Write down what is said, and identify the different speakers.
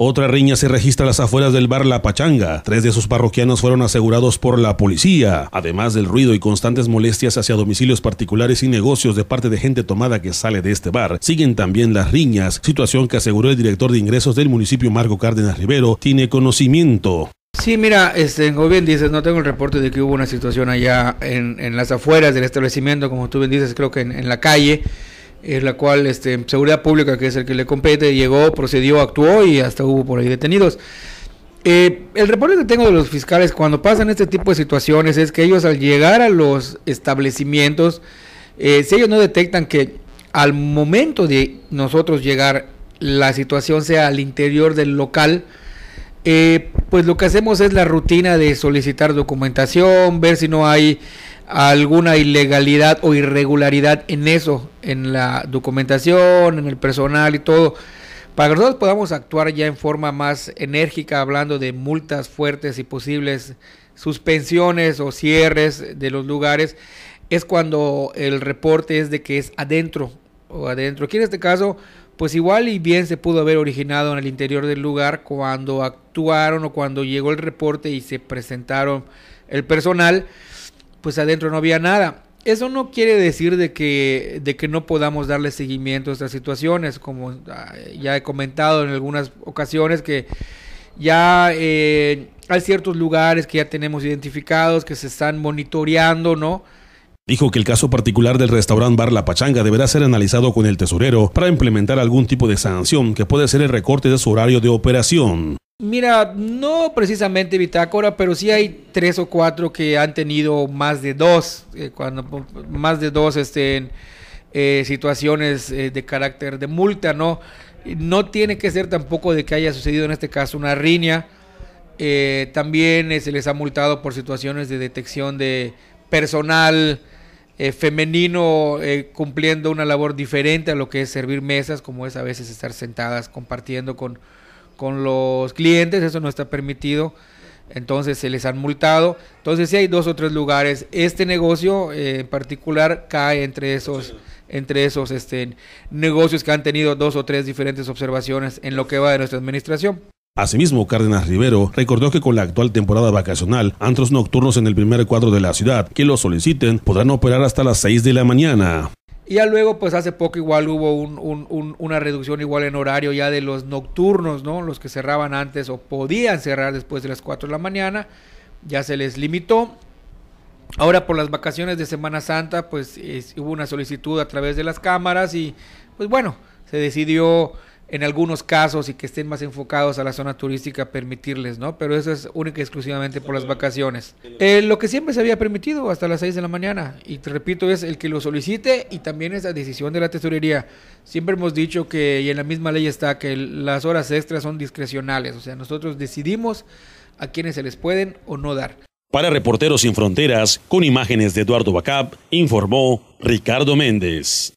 Speaker 1: Otra riña se registra a las afueras del bar La Pachanga. Tres de sus parroquianos fueron asegurados por la policía. Además del ruido y constantes molestias hacia domicilios particulares y negocios de parte de gente tomada que sale de este bar, siguen también las riñas, situación que aseguró el director de ingresos del municipio Marco Cárdenas Rivero, tiene conocimiento.
Speaker 2: Sí, mira, este, como bien dices, no tengo el reporte de que hubo una situación allá en, las afueras del establecimiento, como tú bien dices, creo que en la calle en la cual este, Seguridad Pública, que es el que le compete, llegó, procedió, actuó y hasta hubo por ahí detenidos. Eh, el reporte que tengo de los fiscales cuando pasan este tipo de situaciones es que ellos al llegar a los establecimientos, eh, si ellos no detectan que al momento de nosotros llegar la situación sea al interior del local, eh, pues lo que hacemos es la rutina de solicitar documentación, ver si no hay alguna ilegalidad o irregularidad en eso, en la documentación, en el personal y todo, para que nosotros podamos actuar ya en forma más enérgica, hablando de multas fuertes y posibles suspensiones o cierres de los lugares, es cuando el reporte es de que es adentro o adentro. Aquí en este caso, pues igual y bien se pudo haber originado en el interior del lugar cuando actuaron o cuando llegó el reporte y se presentaron el personal pues adentro no había nada. Eso no quiere decir de que, de que no podamos darle seguimiento a estas situaciones, como ah, ya he comentado en algunas ocasiones que ya eh, hay ciertos lugares que ya tenemos identificados, que se están monitoreando, ¿no?
Speaker 1: Dijo que el caso particular del restaurante Bar La Pachanga deberá ser analizado con el tesorero para implementar algún tipo de sanción que puede ser el recorte de su horario de operación.
Speaker 2: Mira, no precisamente bitácora, pero sí hay tres o cuatro que han tenido más de dos, eh, cuando más de dos estén eh, situaciones eh, de carácter de multa, ¿no? No tiene que ser tampoco de que haya sucedido en este caso una riña. también se les ha multado por situaciones de detección de personal femenino cumpliendo una labor diferente a lo que es servir mesas, como es a veces estar sentadas compartiendo con con los clientes, eso no está permitido. Entonces se les han multado. Entonces si hay dos o tres lugares. Este negocio eh, en particular cae entre esos, entre esos este, negocios que han tenido dos o tres diferentes observaciones en lo que va de nuestra administración.
Speaker 1: Asimismo, Cárdenas Rivero recordó que con la actual temporada vacacional, antros nocturnos en el primer cuadro de la ciudad que lo soliciten podrán operar hasta las 6 de la mañana.
Speaker 2: Y ya luego, pues hace poco igual hubo una reducción igual en horario ya de los nocturnos, ¿no? Los que cerraban antes o podían cerrar después de las 4 de la mañana, ya se les limitó. Ahora por las vacaciones de Semana Santa, pues hubo una solicitud a través de las cámaras y, pues bueno, se decidió en algunos casos y que estén más enfocados a la zona turística permitirles, ¿no? Pero eso es única y exclusivamente por las vacaciones. Eh, lo que siempre se había permitido hasta las 6 de la mañana, y te repito, es el que lo solicite y también es la decisión de la tesorería. Siempre hemos dicho que, y en la misma ley está, que las horas extras son discrecionales, o sea, nosotros decidimos a quienes se les pueden o no dar.
Speaker 1: Para Reporteros Sin Fronteras, con imágenes de Eduardo Bacap, informó Ricardo Méndez.